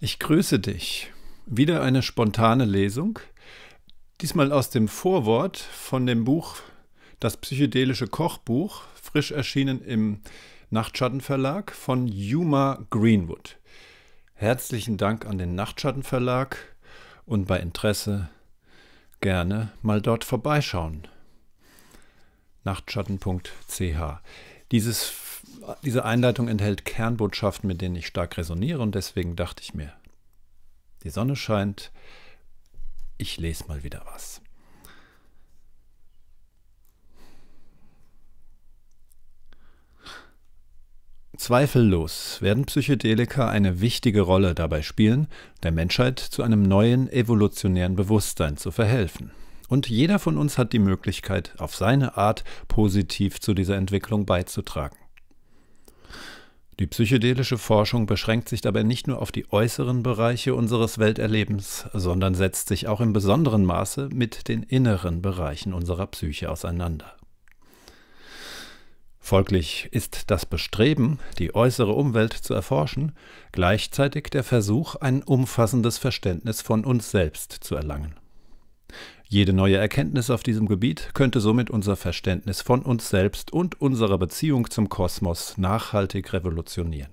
Ich grüße dich. Wieder eine spontane Lesung. Diesmal aus dem Vorwort von dem Buch Das psychedelische Kochbuch, frisch erschienen im Nachtschattenverlag von Yuma Greenwood. Herzlichen Dank an den Nachtschattenverlag und bei Interesse gerne mal dort vorbeischauen. Nachtschatten.ch Dieses diese Einleitung enthält Kernbotschaften, mit denen ich stark resoniere und deswegen dachte ich mir, die Sonne scheint, ich lese mal wieder was. Zweifellos werden Psychedelika eine wichtige Rolle dabei spielen, der Menschheit zu einem neuen evolutionären Bewusstsein zu verhelfen. Und jeder von uns hat die Möglichkeit, auf seine Art positiv zu dieser Entwicklung beizutragen. Die psychedelische Forschung beschränkt sich dabei nicht nur auf die äußeren Bereiche unseres Welterlebens, sondern setzt sich auch im besonderen Maße mit den inneren Bereichen unserer Psyche auseinander. Folglich ist das Bestreben, die äußere Umwelt zu erforschen, gleichzeitig der Versuch, ein umfassendes Verständnis von uns selbst zu erlangen. Jede neue Erkenntnis auf diesem Gebiet könnte somit unser Verständnis von uns selbst und unserer Beziehung zum Kosmos nachhaltig revolutionieren.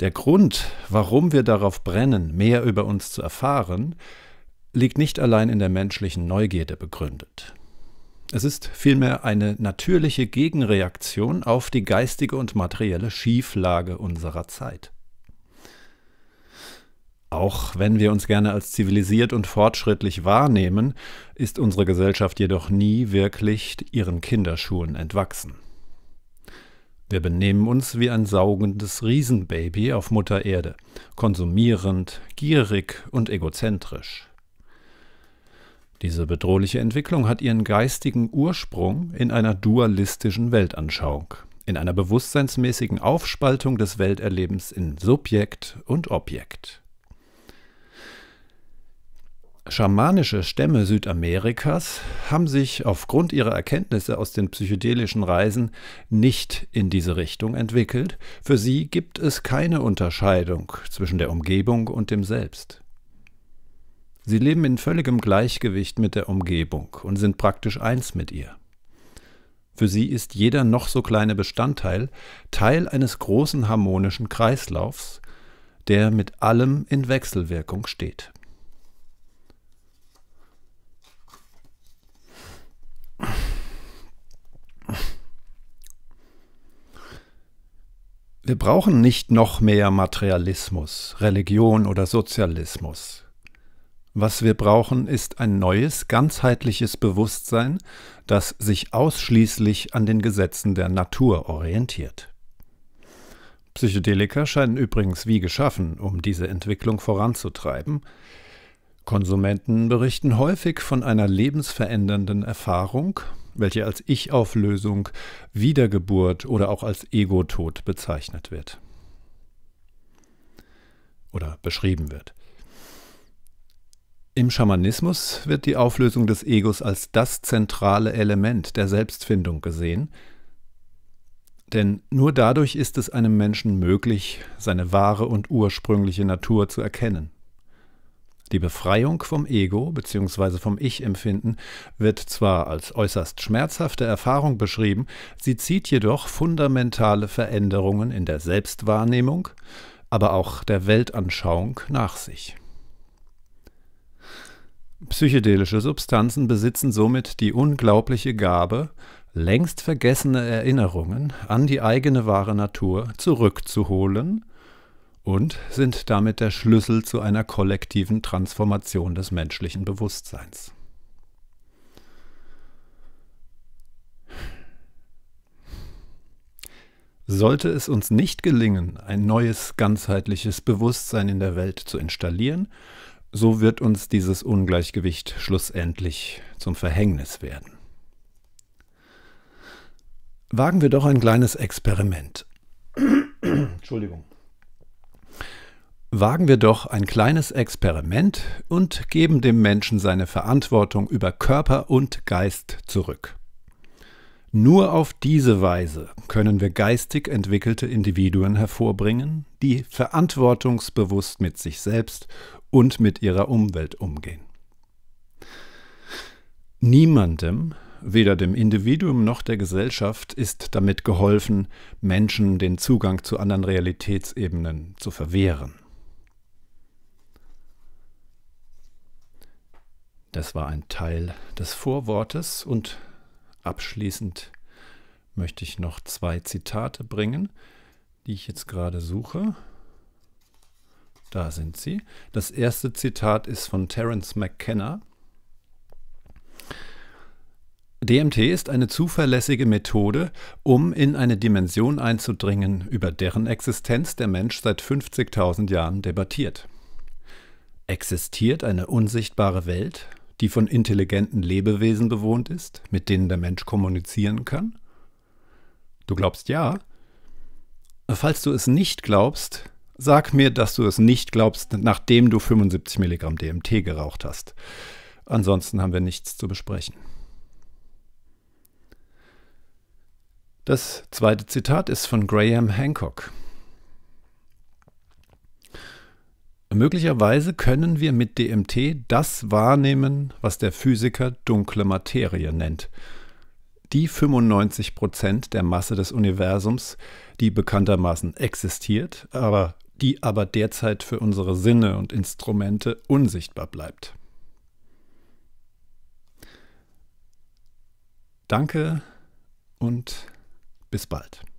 Der Grund, warum wir darauf brennen, mehr über uns zu erfahren, liegt nicht allein in der menschlichen Neugierde begründet. Es ist vielmehr eine natürliche Gegenreaktion auf die geistige und materielle Schieflage unserer Zeit. Auch wenn wir uns gerne als zivilisiert und fortschrittlich wahrnehmen, ist unsere Gesellschaft jedoch nie wirklich ihren Kinderschuhen entwachsen. Wir benehmen uns wie ein saugendes Riesenbaby auf Mutter Erde, konsumierend, gierig und egozentrisch. Diese bedrohliche Entwicklung hat ihren geistigen Ursprung in einer dualistischen Weltanschauung, in einer bewusstseinsmäßigen Aufspaltung des Welterlebens in Subjekt und Objekt. Schamanische Stämme Südamerikas haben sich aufgrund ihrer Erkenntnisse aus den psychedelischen Reisen nicht in diese Richtung entwickelt. Für sie gibt es keine Unterscheidung zwischen der Umgebung und dem Selbst. Sie leben in völligem Gleichgewicht mit der Umgebung und sind praktisch eins mit ihr. Für sie ist jeder noch so kleine Bestandteil Teil eines großen harmonischen Kreislaufs, der mit allem in Wechselwirkung steht. Wir brauchen nicht noch mehr Materialismus, Religion oder Sozialismus. Was wir brauchen, ist ein neues, ganzheitliches Bewusstsein, das sich ausschließlich an den Gesetzen der Natur orientiert. Psychedelika scheinen übrigens wie geschaffen, um diese Entwicklung voranzutreiben. Konsumenten berichten häufig von einer lebensverändernden Erfahrung, welche als Ich-Auflösung, Wiedergeburt oder auch als Ego-Tod bezeichnet wird oder beschrieben wird. Im Schamanismus wird die Auflösung des Egos als das zentrale Element der Selbstfindung gesehen, denn nur dadurch ist es einem Menschen möglich, seine wahre und ursprüngliche Natur zu erkennen. Die Befreiung vom Ego bzw. vom Ich-Empfinden wird zwar als äußerst schmerzhafte Erfahrung beschrieben, sie zieht jedoch fundamentale Veränderungen in der Selbstwahrnehmung, aber auch der Weltanschauung nach sich. Psychedelische Substanzen besitzen somit die unglaubliche Gabe, längst vergessene Erinnerungen an die eigene wahre Natur zurückzuholen und sind damit der Schlüssel zu einer kollektiven Transformation des menschlichen Bewusstseins. Sollte es uns nicht gelingen, ein neues ganzheitliches Bewusstsein in der Welt zu installieren, so wird uns dieses Ungleichgewicht schlussendlich zum Verhängnis werden. Wagen wir doch ein kleines Experiment. Entschuldigung. Wagen wir doch ein kleines Experiment und geben dem Menschen seine Verantwortung über Körper und Geist zurück. Nur auf diese Weise können wir geistig entwickelte Individuen hervorbringen, die verantwortungsbewusst mit sich selbst und mit ihrer Umwelt umgehen. Niemandem, weder dem Individuum noch der Gesellschaft, ist damit geholfen, Menschen den Zugang zu anderen Realitätsebenen zu verwehren. Das war ein Teil des Vorwortes und abschließend möchte ich noch zwei Zitate bringen, die ich jetzt gerade suche. Da sind sie. Das erste Zitat ist von Terence McKenna. DMT ist eine zuverlässige Methode, um in eine Dimension einzudringen, über deren Existenz der Mensch seit 50.000 Jahren debattiert. Existiert eine unsichtbare Welt, die von intelligenten Lebewesen bewohnt ist, mit denen der Mensch kommunizieren kann? Du glaubst ja. Falls du es nicht glaubst, sag mir, dass du es nicht glaubst, nachdem du 75 Milligramm DMT geraucht hast. Ansonsten haben wir nichts zu besprechen. Das zweite Zitat ist von Graham Hancock. Möglicherweise können wir mit DMT das wahrnehmen, was der Physiker dunkle Materie nennt. Die 95% der Masse des Universums, die bekanntermaßen existiert, aber die aber derzeit für unsere Sinne und Instrumente unsichtbar bleibt. Danke und bis bald.